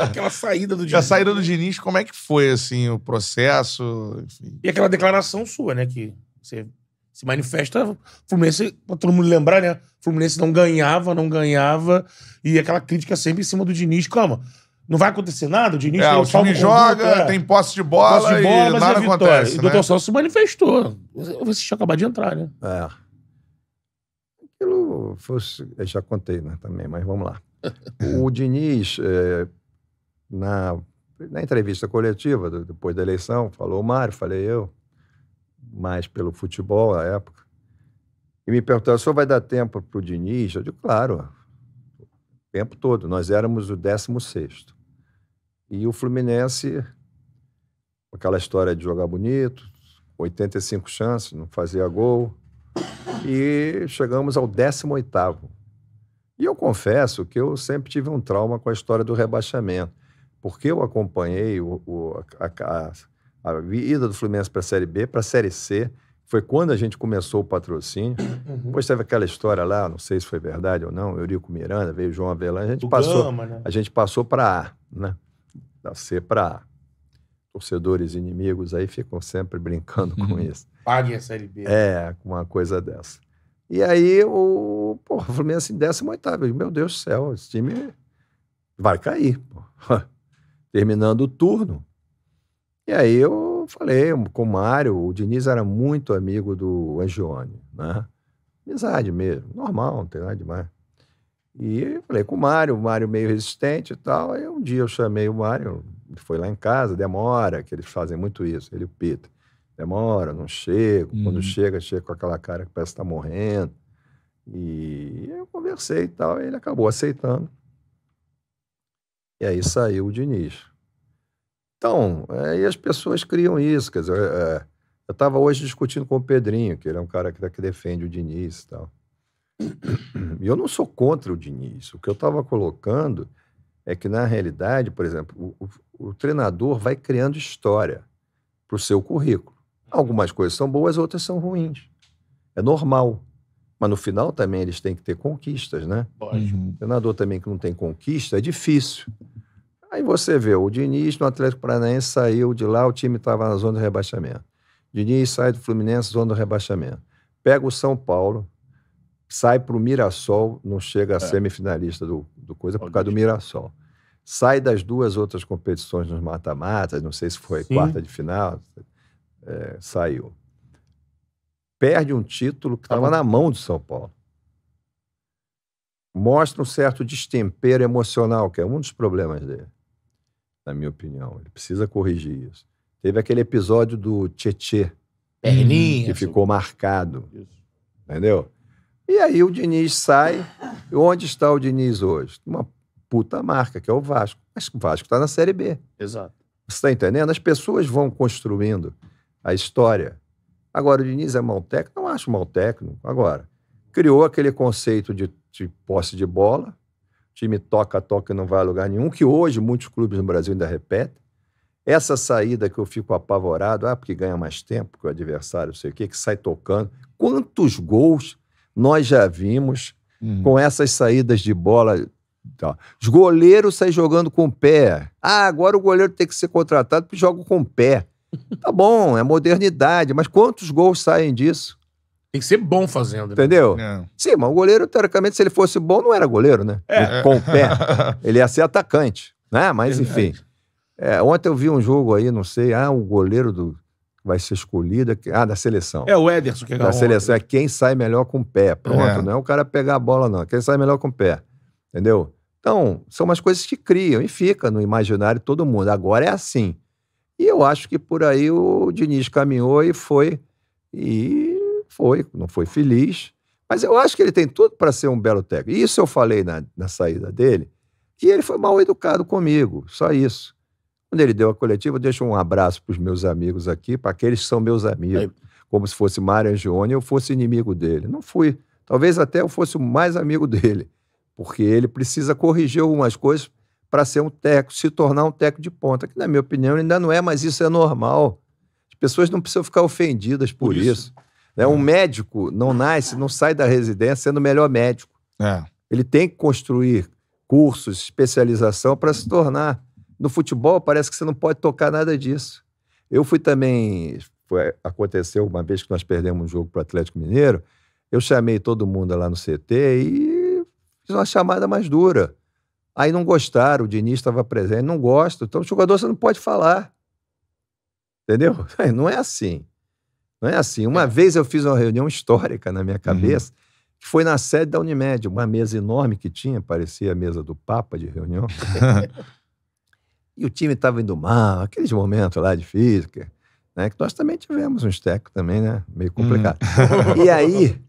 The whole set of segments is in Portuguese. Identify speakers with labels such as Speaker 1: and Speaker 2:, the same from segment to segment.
Speaker 1: aquela saída do Diniz. A saída do Diniz, como é que foi, assim, o processo? Enfim. E aquela declaração sua, né, que você se manifesta. Fluminense, pra todo mundo lembrar, né? Fluminense não ganhava, não ganhava. E aquela crítica sempre em cima do Diniz. Calma, não vai acontecer nada? O Diniz é, o time joga, conduta, é. tem posse de bola, posse de bola e mas é nada é acontece. E o né? Dr. Sol se manifestou. Você tinha acabado de entrar, né? É. Aquilo fosse. Eu já contei, né? Também, mas vamos lá. o Diniz. É na, na entrevista coletiva, do, depois da eleição, falou o Mário, falei eu, mais pelo futebol à época. E me perguntou o senhor vai dar tempo para o Diniz? Eu digo, claro, o tempo todo. Nós éramos o 16 E o Fluminense, aquela história de jogar bonito, 85 chances, não fazia gol. E chegamos ao 18 E eu confesso que eu sempre tive um trauma com a história do rebaixamento porque eu acompanhei o, o a, a, a, ida do Fluminense para a Série B, para a Série C, foi quando a gente começou o patrocínio. Uhum. Depois teve aquela história lá, não sei se foi verdade ou não, Eurico Miranda, veio João Avelã, a gente passou, né? a gente passou para A, né? Da C para A. Torcedores inimigos aí ficam sempre brincando uhum. com isso. Pague a Série B. É, com uma coisa dessa. E aí o, porra, o Fluminense em 18 meu Deus do céu, esse time vai cair, Porra. terminando o turno. E aí eu falei com o Mário, o Diniz era muito amigo do Angione, né? Amizade mesmo, normal, não tem nada demais. E eu falei com o Mário, o Mário meio resistente e tal. Aí um dia eu chamei o Mário, foi lá em casa, demora, que eles fazem muito isso, ele e o Peter. Demora, não chega. Uhum. Quando chega, chega com aquela cara que parece estar tá morrendo. E eu conversei e tal, e ele acabou aceitando. E aí saiu o Diniz. Então, é, e as pessoas criam isso. Quer dizer, é, é eu estava hoje discutindo com o Pedrinho, que ele é um cara que, que defende o Diniz e tal. E eu não sou contra o Diniz. O que eu estava colocando é que, na realidade, por exemplo, o, o, o treinador vai criando história para o seu currículo. Algumas coisas são boas, outras são ruins. É normal. Mas no final também eles têm que ter conquistas, né? Lógico. Uhum. Treinador também que não tem conquista é difícil. Aí você vê, o Diniz no Atlético Paranaense saiu de lá, o time estava na zona do rebaixamento. Diniz sai do Fluminense, zona do rebaixamento. Pega o São Paulo, sai para o Mirassol, não chega a é. semifinalista do, do coisa por causa do Mirassol. Sai das duas outras competições nos mata-matas, não sei se foi Sim. quarta de final, é, saiu. Perde um título que estava na mão do São Paulo. Mostra um certo destempero emocional, que é um dos problemas dele na minha opinião. Ele precisa corrigir isso. Teve aquele episódio do Tietê. Perninha. Que ficou marcado. Isso. Entendeu? E aí o Diniz sai. E onde está o Diniz hoje? Uma puta marca, que é o Vasco. Mas o Vasco está na Série B. Exato. Você está entendendo? As pessoas vão construindo a história. Agora, o Diniz é mal técnico? Não acho mal técnico. Agora, criou aquele conceito de, de posse de bola, time toca, toca e não vai a lugar nenhum, que hoje muitos clubes no Brasil ainda repetem. Essa saída que eu fico apavorado, ah, porque ganha mais tempo que o adversário, não sei o quê, que sai tocando. Quantos gols nós já vimos uhum. com essas saídas de bola? Tá. Os goleiros saem jogando com o pé. Ah, agora o goleiro tem que ser contratado porque joga com o pé. Tá bom, é modernidade, mas quantos gols saem disso? Tem que ser bom fazendo. Né? Entendeu? É. Sim, mas o goleiro, teoricamente, se ele fosse bom, não era goleiro, né? É. Com o pé. Ele ia ser atacante, né? Mas, enfim. É, ontem eu vi um jogo aí, não sei, ah, o goleiro do vai ser escolhido, ah, da seleção. É o Ederson que é Da seleção, é quem sai melhor com o pé, pronto. É. Não é o cara pegar a bola, não. É quem sai melhor com o pé, entendeu? Então, são umas coisas que criam e fica no imaginário todo mundo. Agora é assim. E eu acho que por aí o Diniz caminhou e foi... E foi, não foi feliz. Mas eu acho que ele tem tudo para ser um belo técnico. Isso eu falei na, na saída dele. E ele foi mal educado comigo, só isso. Quando ele deu a coletiva, eu deixo um abraço para os meus amigos aqui, para aqueles que são meus amigos. Aí. Como se fosse Mário Angione eu fosse inimigo dele. Não fui. Talvez até eu fosse o mais amigo dele, porque ele precisa corrigir algumas coisas para ser um técnico, se tornar um técnico de ponta, que na minha opinião ainda não é, mas isso é normal. As pessoas não precisam ficar ofendidas por, por isso. isso. Né? Um médico não nasce, não sai da residência sendo o melhor médico. É. Ele tem que construir cursos, especialização para se tornar. No futebol parece que você não pode tocar nada disso. Eu fui também, foi, aconteceu uma vez que nós perdemos um jogo para o Atlético Mineiro, eu chamei todo mundo lá no CT e fiz uma chamada mais dura. Aí não gostaram, o Diniz estava presente, não gosto. Então, o jogador você não pode falar. Entendeu? Não é assim. Não é assim. Uma é. vez eu fiz uma reunião histórica na minha uhum. cabeça, uhum. que foi na sede da Unimed, uma mesa enorme que tinha, parecia a mesa do Papa de reunião. e o time estava indo mal, aqueles momentos lá de física, né? Que nós também tivemos uns técnicos também, né? Meio uhum. complicado. Uhum. E aí,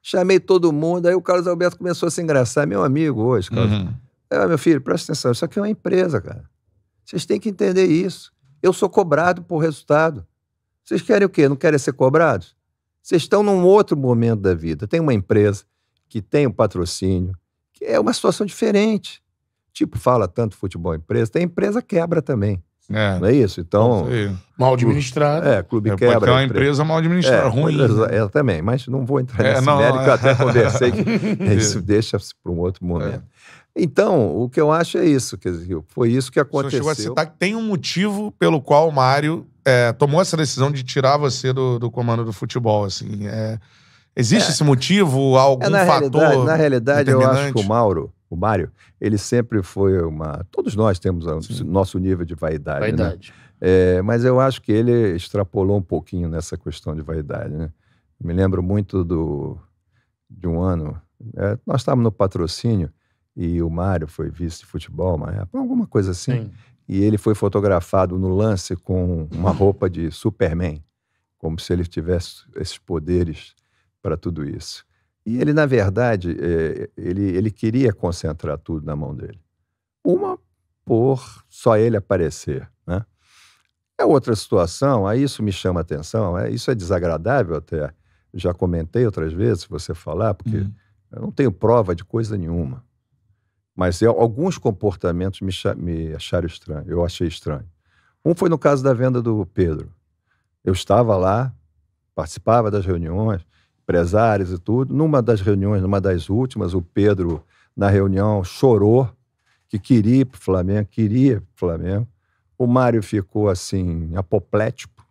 Speaker 1: chamei todo mundo, aí o Carlos Alberto começou a se engraçar, meu amigo hoje, Carlos. Uhum. Ah, meu filho, presta atenção, isso aqui é uma empresa, cara. Vocês têm que entender isso. Eu sou cobrado por resultado. Vocês querem o quê? Não querem ser cobrados? Vocês estão num outro momento da vida. Tem uma empresa que tem o um patrocínio, que é uma situação diferente. Tipo, fala tanto futebol empresa, tem empresa quebra também. É, não é isso? Então. mal administrado. É, clube é, quebra. Porque é uma empresa, empresa mal administrada, é, ruim. Né? É, também, mas não vou entrar é, nesse não, mérito, até é. conversei que isso deixa para um outro é. momento. Então, o que eu acho é isso, quer dizer, foi isso que aconteceu. você chegou a citar que tem um motivo pelo qual o Mário é, tomou essa decisão de tirar você do, do comando do futebol, assim. É, existe é, esse motivo, é, algum na fator? Realidade, na realidade, eu acho que o Mauro, o Mário, ele sempre foi uma. Todos nós temos o nosso nível de vaidade. Né? Vaidade. Né? mas eu acho que ele extrapolou um pouquinho nessa questão de vaidade, né? me lembro muito do, de um ano. É, nós estávamos no patrocínio e o Mário foi vice de futebol, uma época, alguma coisa assim. Sim. E ele foi fotografado no lance com uma roupa de Superman, como se ele tivesse esses poderes para tudo isso. E ele, na verdade, é, ele, ele queria concentrar tudo na mão dele. Uma por só ele aparecer, né? É outra situação, aí isso me chama atenção, é, isso é desagradável até. Já comentei outras vezes, se você falar, porque uhum. eu não tenho prova de coisa nenhuma. Mas eu, alguns comportamentos me, me acharam estranho, eu achei estranho. Um foi no caso da venda do Pedro. Eu estava lá, participava das reuniões, empresários e tudo. Numa das reuniões, numa das últimas, o Pedro, na reunião, chorou que queria para o Flamengo, queria para o Flamengo. O Mário ficou assim, apoplético,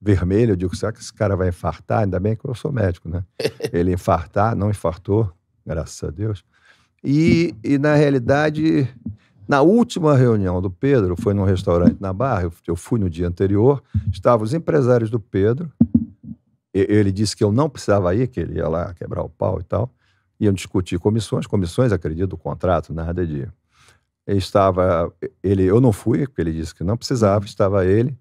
Speaker 1: vermelho. Eu digo, será que esse cara vai infartar? Ainda bem que eu sou médico, né? Ele infartar, não infartou, graças a Deus. E, e na realidade, na última reunião do Pedro, foi num restaurante na Barra, eu fui no dia anterior, estavam os empresários do Pedro. Ele disse que eu não precisava ir, que ele ia lá quebrar o pau e tal. Iam discutir comissões, comissões, acredito, do contrato, nada de. estava ele, eu não fui, porque ele disse que não precisava, estava ele,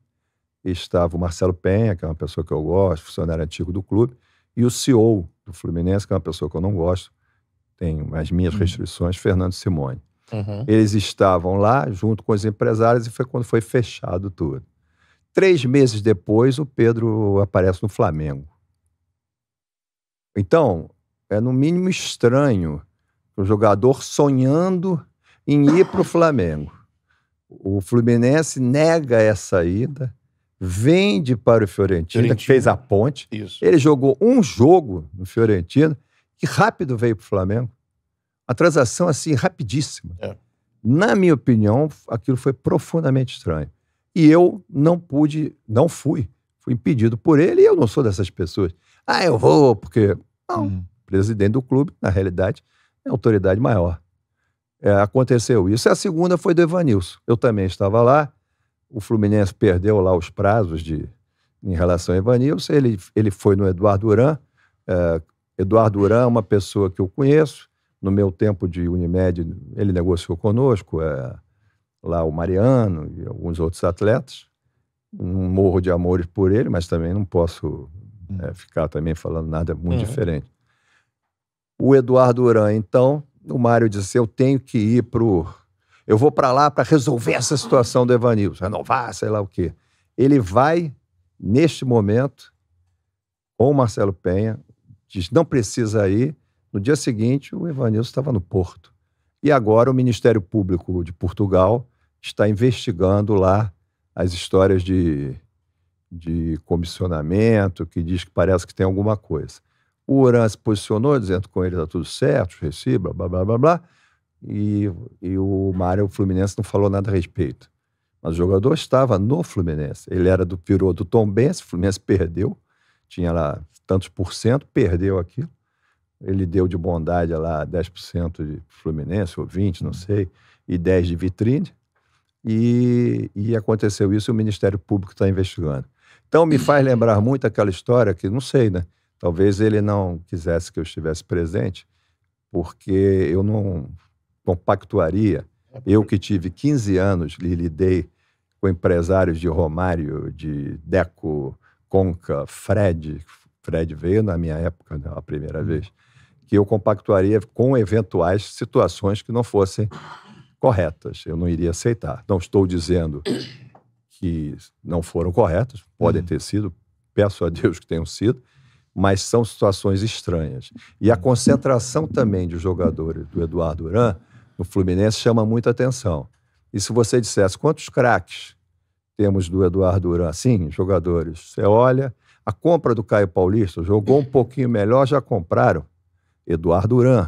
Speaker 1: estava o Marcelo Penha, que é uma pessoa que eu gosto, funcionário antigo do clube, e o CEO do Fluminense, que é uma pessoa que eu não gosto, tenho as minhas hum. restrições, Fernando Simone. Uhum. Eles estavam lá junto com os empresários e foi quando foi fechado tudo. Três meses depois, o Pedro aparece no Flamengo. Então, é no mínimo estranho o jogador sonhando em ir para o Flamengo. O Fluminense nega essa ida, vende para o Fiorentino, que fez a ponte. Isso. Ele jogou um jogo no Fiorentino que rápido veio para o Flamengo. a transação assim, rapidíssima. É. Na minha opinião, aquilo foi profundamente estranho. E eu não pude, não fui. Fui impedido por ele e eu não sou dessas pessoas. Ah, eu vou porque. Não. Hum. Presidente do clube, na realidade, é autoridade maior. É, aconteceu isso. A segunda foi do Evanilson. Eu também estava lá. O Fluminense perdeu lá os prazos de, em relação ao Evanilson. Ele, ele foi no Eduardo Duran, é, Eduardo Urã é uma pessoa que eu conheço. No meu tempo de Unimed, ele negociou conosco, é, lá o Mariano e alguns outros atletas. Um morro de amores por ele, mas também não posso hum. é, ficar também falando nada muito é. diferente. O Eduardo Urã, então, o Mário disse: Eu tenho que ir para Eu vou para lá para resolver essa situação do Evanilson, renovar, sei lá o quê. Ele vai, neste momento, com o Marcelo Penha, Diz, não precisa ir. No dia seguinte, o Evanilson estava no Porto. E agora o Ministério Público de Portugal está investigando lá as histórias de, de comissionamento, que diz que parece que tem alguma coisa. O uran se posicionou dizendo com ele está tudo certo, receba, blá, blá, blá, blá. E, e o Mário Fluminense não falou nada a respeito. Mas o jogador estava no Fluminense. Ele era do pirou do Tom Benz, o Fluminense perdeu. Tinha lá tantos por cento, perdeu aquilo. Ele deu de bondade lá 10% de Fluminense, ou 20%, não sei, e 10% de vitrine. E, e aconteceu isso e o Ministério Público está investigando. Então me faz lembrar muito aquela história que, não sei, né? Talvez ele não quisesse que eu estivesse presente, porque eu não compactuaria. É eu que tive 15 anos lhe lidei com empresários de Romário, de Deco, Conca, Fred, Fred veio na minha época, né, a primeira uhum. vez, que eu compactuaria com eventuais situações que não fossem corretas. Eu não iria aceitar. Não estou dizendo que não foram corretas, podem uhum. ter sido, peço a Deus que tenham sido, mas são situações estranhas. E a concentração também de jogadores do Eduardo Duran no Fluminense chama muita atenção. E se você dissesse quantos craques temos do Eduardo Duran, sim, jogadores, você olha, a compra do Caio Paulista jogou um pouquinho melhor, já compraram Eduardo Duran.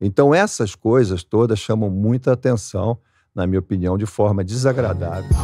Speaker 1: Então, essas coisas todas chamam muita atenção, na minha opinião, de forma desagradável.